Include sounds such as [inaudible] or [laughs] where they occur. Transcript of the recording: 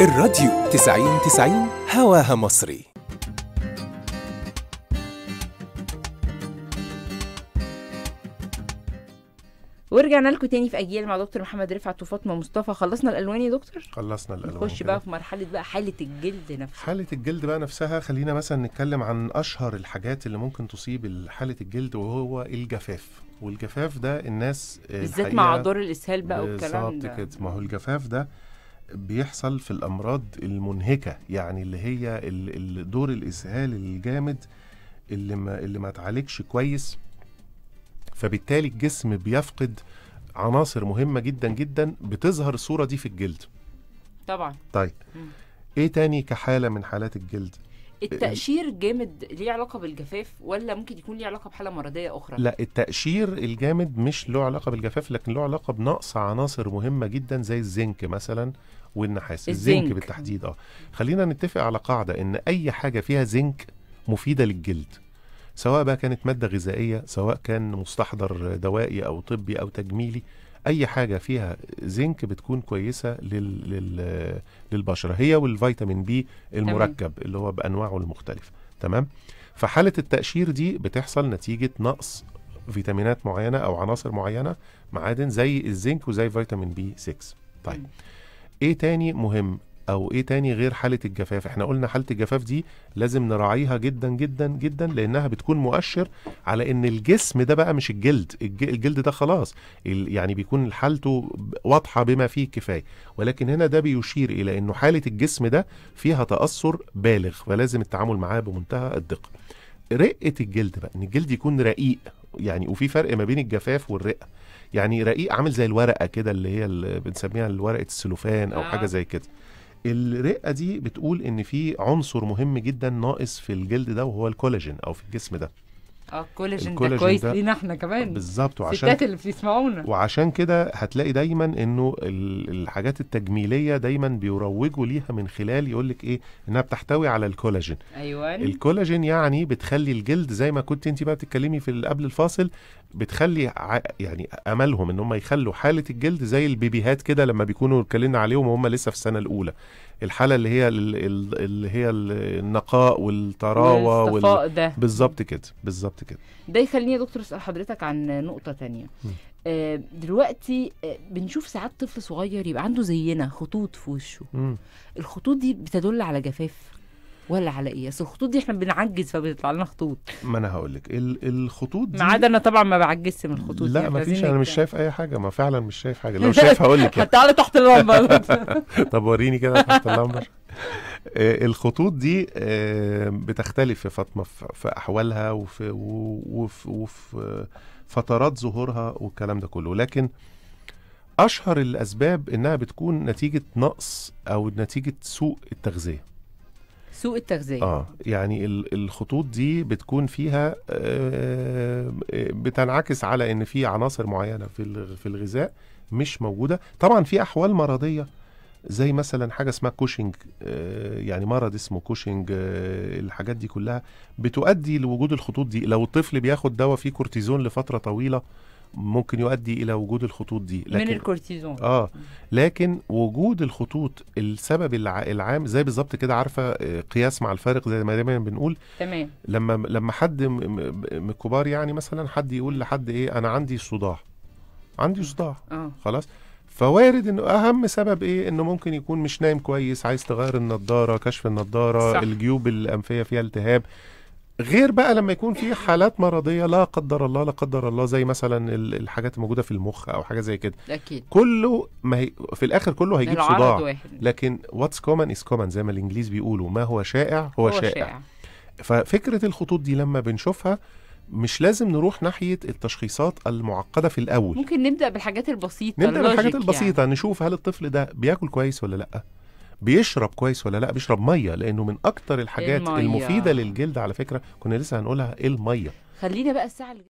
الراديو 90 90 هواها مصري ورجعنا لكم تاني في اجيال مع دكتور محمد رفعت وفاطمه مصطفى خلصنا الالوان يا دكتور خلصنا الالوان نخش بقى في مرحله بقى حاله الجلد نفسها حاله الجلد بقى نفسها خلينا مثلا نتكلم عن اشهر الحاجات اللي ممكن تصيب حاله الجلد وهو الجفاف والجفاف ده الناس آه، بالذات مع اعذار الاسهال بقى والكلام ده بالظبط كده ما هو الجفاف ده بيحصل في الامراض المنهكه يعني اللي هي دور الاسهال الجامد اللي ما اللي ما اتعالجش كويس فبالتالي الجسم بيفقد عناصر مهمه جدا جدا بتظهر الصوره دي في الجلد طبعا طيب ايه تاني كحاله من حالات الجلد التقشير الجامد ليه علاقه بالجفاف ولا ممكن يكون ليه علاقه بحاله مرضيه اخرى لا التقشير الجامد مش له علاقه بالجفاف لكن له علاقه بنقص عناصر مهمه جدا زي الزنك مثلا والنحاس الزنك, الزنك بالتحديد اه خلينا نتفق على قاعده ان اي حاجه فيها زنك مفيده للجلد سواء بقى كانت ماده غذائيه سواء كان مستحضر دوائي او طبي او تجميلي اي حاجه فيها زنك بتكون كويسه لل... لل... للبشره هي والفيتامين بي المركب اللي هو بانواعه المختلفه تمام فحاله التقشير دي بتحصل نتيجه نقص فيتامينات معينه او عناصر معينه معادن زي الزنك وزي فيتامين بي 6 طيب ايه تاني مهم او ايه تاني غير حاله الجفاف احنا قلنا حاله الجفاف دي لازم نراعيها جدا جدا جدا لانها بتكون مؤشر على ان الجسم ده بقى مش الجلد الجلد ده خلاص يعني بيكون حالته واضحه بما فيه الكفايه ولكن هنا ده بيشير الى انه حاله الجسم ده فيها تاثر بالغ فلازم التعامل معاه بمنتهى الدقه رقه الجلد بقى ان الجلد يكون رقيق يعني وفي فرق ما بين الجفاف والرقه يعني رقيق عامل زي الورقه كده اللي هي اللي بنسميها ورقه السلوفان او آه. حاجه زي كده الرئه دي بتقول ان في عنصر مهم جدا ناقص في الجلد ده وهو الكولاجين او في الجسم ده اه الكولاجين ده كويس لينا احنا كمان بالظبط وعشان الستات اللي بيسمعونا وعشان كده هتلاقي دايما انه الحاجات التجميليه دايما بيروجوا ليها من خلال يقول لك ايه انها بتحتوي على الكولاجين ايوه الكولاجين يعني بتخلي الجلد زي ما كنت انت بقى بتتكلمي في قبل الفاصل بتخلي يعني املهم ان هم يخلوا حاله الجلد زي البيبيهات كده لما بيكونوا اتكلمنا عليهم وهم لسه في السنه الاولى الحاله اللي هي اللي هي النقاء والطراوه وال... بالظبط كده بالظبط كده ده يخليني يا دكتور اسال حضرتك عن نقطه تانية م. آه، دلوقتي آه، بنشوف ساعات طفل صغير يبقى عنده زينا خطوط في وشه الخطوط دي بتدل على جفاف ولا على ايه بس الخطوط دي احنا بنعجز فبيطلع لنا خطوط ما انا هقول لك الخطوط دي ما عدا انا طبعا ما بعجزش من الخطوط لا ما فيش انا مش شايف اي حاجه ما فعلا مش شايف حاجه لو شايف [laughs] هقول لك يعني. تعالى تحت اللمبه [laughs] طب وريني كده تحت اللمبه آه، الخطوط دي آه، بتختلف يا فاطمه في احوالها وفي وفي, وفي فترات ظهورها والكلام ده كله لكن اشهر الاسباب انها بتكون نتيجه نقص او نتيجه سوء التغذيه سوء التغذيه اه يعني الخطوط دي بتكون فيها آه، آه، بتنعكس على ان في عناصر معينه في في الغذاء مش موجوده طبعا في احوال مرضيه زي مثلا حاجه اسمها كوشنج آه، يعني مرض اسمه كوشنج الحاجات دي كلها بتؤدي لوجود الخطوط دي لو الطفل بياخد دواء فيه كورتيزون لفتره طويله ممكن يؤدي الى وجود الخطوط دي لكن من الكورتيزون اه لكن وجود الخطوط السبب العام زي بالظبط كده عارفه آه، قياس مع الفارق زي ما دايما بنقول تمام لما لما حد من الكبار يعني مثلا حد يقول لحد ايه انا عندي صداع عندي صداع آه. خلاص فوارد انه اهم سبب ايه انه ممكن يكون مش نايم كويس عايز تغير النضاره كشف النضاره الجيوب الانفيه فيها التهاب غير بقى لما يكون في حالات مرضيه لا قدر الله لا قدر الله زي مثلا الحاجات الموجوده في المخ او حاجه زي كده اكيد كله ما هي في الاخر كله هيجيب صداع واحد. لكن واتس كومن از كومن زي ما الانجليز بيقولوا ما هو شائع هو, هو شائع. شائع ففكره الخطوط دي لما بنشوفها مش لازم نروح ناحيه التشخيصات المعقده في الاول ممكن نبدا بالحاجات البسيطه نبدا بالحاجات يعني. البسيطه يعني. نشوف هل الطفل ده بياكل كويس ولا لا بيشرب كويس ولا لا بيشرب ميه لانه من اكتر الحاجات المية. المفيده للجلد على فكره كنا لسه هنقولها الميه خلينا بقى الساعه